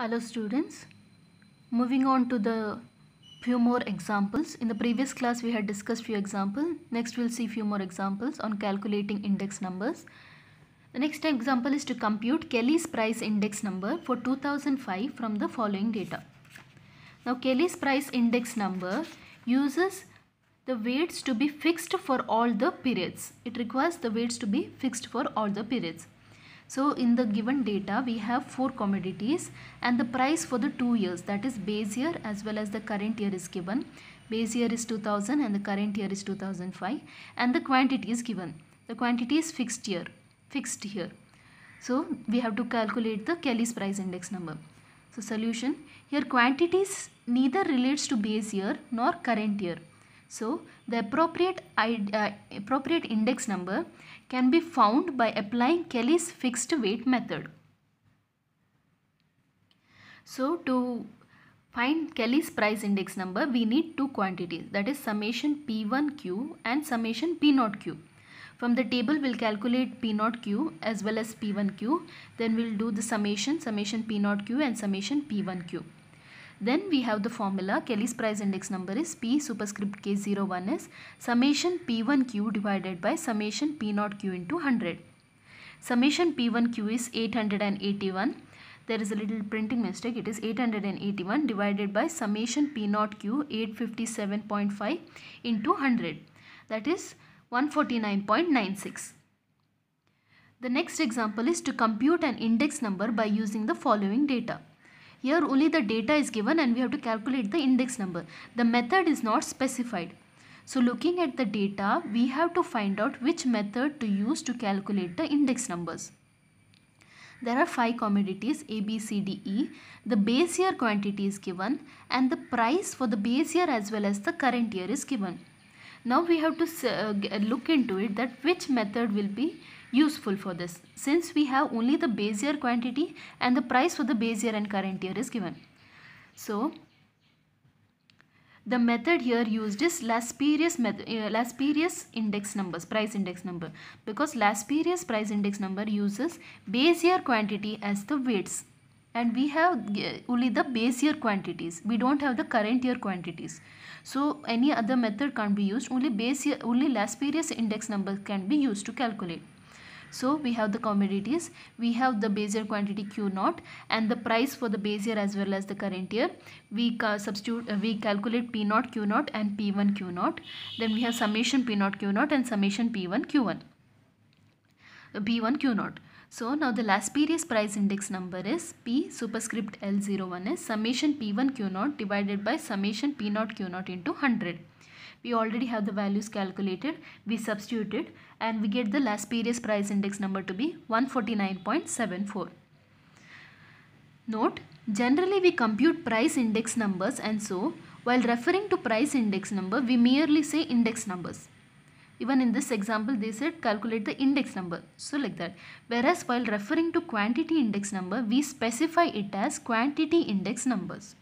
Hello students, moving on to the few more examples. In the previous class we had discussed few examples. Next we'll see few more examples on calculating index numbers. The next example is to compute Kelly's price index number for 2005 from the following data. Now Kelly's price index number uses the weights to be fixed for all the periods. It requires the weights to be fixed for all the periods. So in the given data we have four commodities and the price for the two years that is base year as well as the current year is given. Base year is 2000 and the current year is 2005 and the quantity is given. The quantity is fixed here, fixed here. So we have to calculate the Kelly's price index number. So solution, here quantities neither relates to base year nor current year. So the appropriate, uh, appropriate index number can be found by applying Kelly's fixed weight method. So to find Kelly's price index number we need two quantities that is summation P1Q and summation P0Q. From the table we'll calculate P0Q as well as P1Q then we'll do the summation summation P0Q and summation P1Q. Then we have the formula Kelly's price index number is P superscript K01 is summation P1Q divided by summation P0Q into 100. Summation P1Q is 881. There is a little printing mistake. It is 881 divided by summation P0Q 857.5 into 100. That is 149.96. The next example is to compute an index number by using the following data. Here only the data is given and we have to calculate the index number. The method is not specified. So looking at the data, we have to find out which method to use to calculate the index numbers. There are five commodities A, B, C, D, E. The base year quantity is given and the price for the base year as well as the current year is given. Now we have to uh, uh, look into it that which method will be useful for this since we have only the base year quantity and the price for the base year and current year is given. So the method here used is Laspeyres method, uh, index numbers, price index number because Laspeyres price index number uses base year quantity as the weights and we have uh, only the base year quantities we don't have the current year quantities so any other method can't be used only base year only last previous index number can be used to calculate so we have the commodities we have the base year quantity q naught and the price for the base year as well as the current year we substitute uh, we calculate p naught q naught and p1 q naught then we have summation p naught q naught and summation p1 q1 p1 q naught so now the last period's price index number is P superscript L01 is summation P1 Q0 divided by summation P0 Q0 into 100. We already have the values calculated, we substituted and we get the last period's price index number to be 149.74. Note, generally we compute price index numbers and so while referring to price index number, we merely say index numbers. Even in this example, they said calculate the index number. So like that. Whereas while referring to quantity index number, we specify it as quantity index numbers.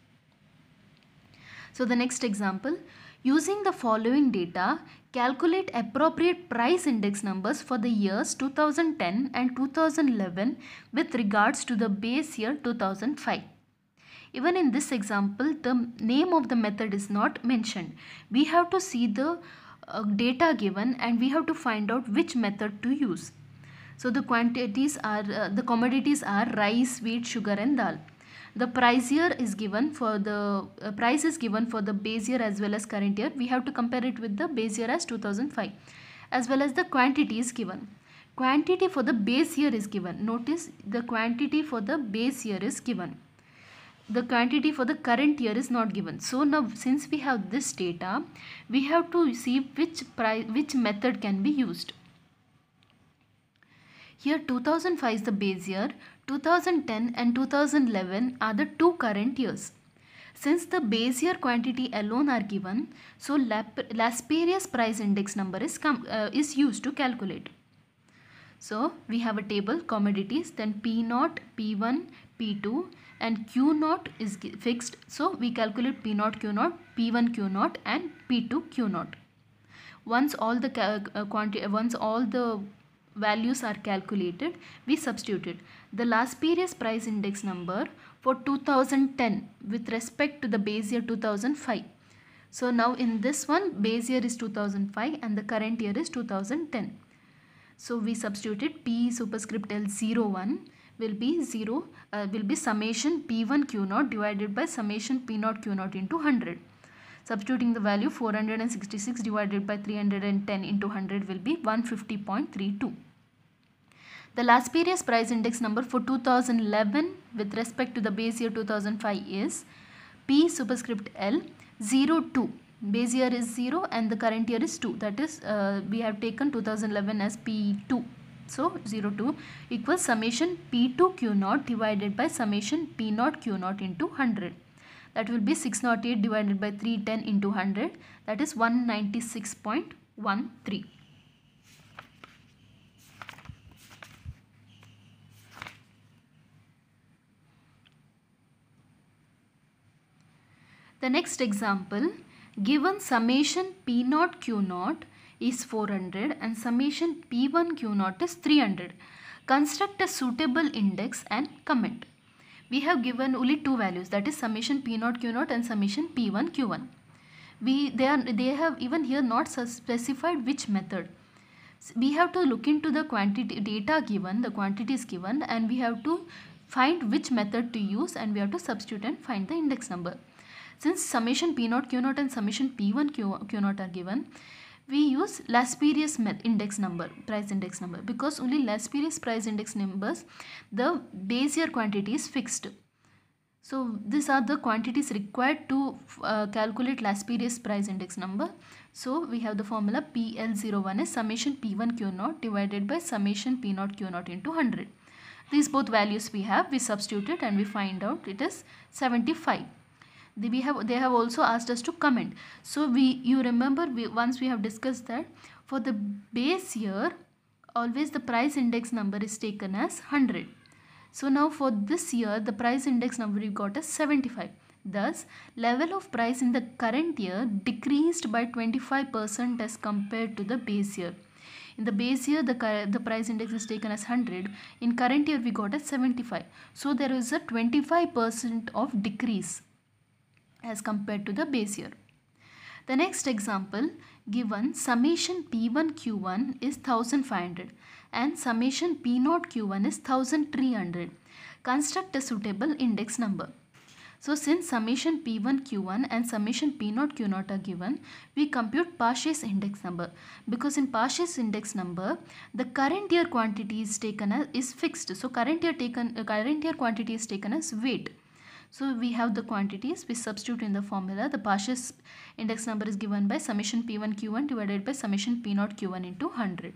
So the next example, using the following data, calculate appropriate price index numbers for the years 2010 and 2011 with regards to the base year 2005. Even in this example, the name of the method is not mentioned. We have to see the uh, data given and we have to find out which method to use. So the quantities are, uh, the commodities are rice, wheat, sugar and dal. The price year is given for the, uh, price is given for the base year as well as current year. We have to compare it with the base year as 2005 as well as the quantity is given. Quantity for the base year is given. Notice the quantity for the base year is given the quantity for the current year is not given so now since we have this data we have to see which price which method can be used here 2005 is the base year 2010 and 2011 are the two current years since the base year quantity alone are given so Laspeyres price index number is uh, is used to calculate so we have a table commodities then p0 p1 p2 and Q naught is fixed. So we calculate P naught Q naught, P1 Q naught and P2 Q naught. Once all the uh, quantity, uh, once all the values are calculated, we substituted the last period's price index number for 2010 with respect to the base year 2005. So now in this one, base year is 2005 and the current year is 2010. So we substituted P superscript L01 will be 0 uh, will be summation P1 Q0 divided by summation P0 Q0 into 100. Substituting the value 466 divided by 310 into 100 will be 150.32. The last period's price index number for 2011 with respect to the base year 2005 is P superscript L 02 base year is 0 and the current year is 2 that is uh, we have taken 2011 as P2 so 02 equals summation P2 Q naught divided by summation P naught Q naught into 100. That will be 608 divided by 310 into 100. That is 196.13. The next example, given summation P naught Q naught is 400 and summation P1 Q0 is 300. Construct a suitable index and comment. We have given only two values that is summation P0 Q0 and summation P1 Q1. We, they, are, they have even here not specified which method. We have to look into the quantity data given, the quantities given and we have to find which method to use and we have to substitute and find the index number. Since summation P0, Q0 and summation P1, Q, Q0 are given, we use less index number price index number because only less price index numbers the year quantity is fixed so these are the quantities required to uh, calculate less price index number so we have the formula PL01 is summation P1 Q0 divided by summation P0 Q0 into 100 these both values we have we substitute it and we find out it is 75 they, we have, they have also asked us to comment. So we you remember we, once we have discussed that for the base year always the price index number is taken as 100. So now for this year the price index number we got is 75. Thus, level of price in the current year decreased by 25% as compared to the base year. In the base year, the, the price index is taken as 100. In current year, we got as 75. So, there is a 25% of decrease as compared to the base year. The next example given summation P1 Q1 is 1500 and summation P0 Q1 is 1300. Construct a suitable index number. So since summation P1 Q1 and summation P0 Q0 are given, we compute Pache's index number because in Pache's index number, the current year quantity is taken as is fixed. So current year taken uh, current year quantity is taken as weight so we have the quantities we substitute in the formula. The partial index number is given by summation P1 Q1 divided by summation P0 Q1 into 100.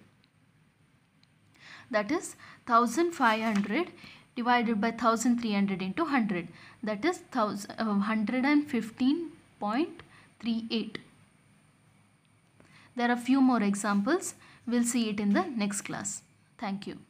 That is 1500 divided by 1300 into 100. That is 115.38. Uh, there are few more examples. We'll see it in the next class. Thank you.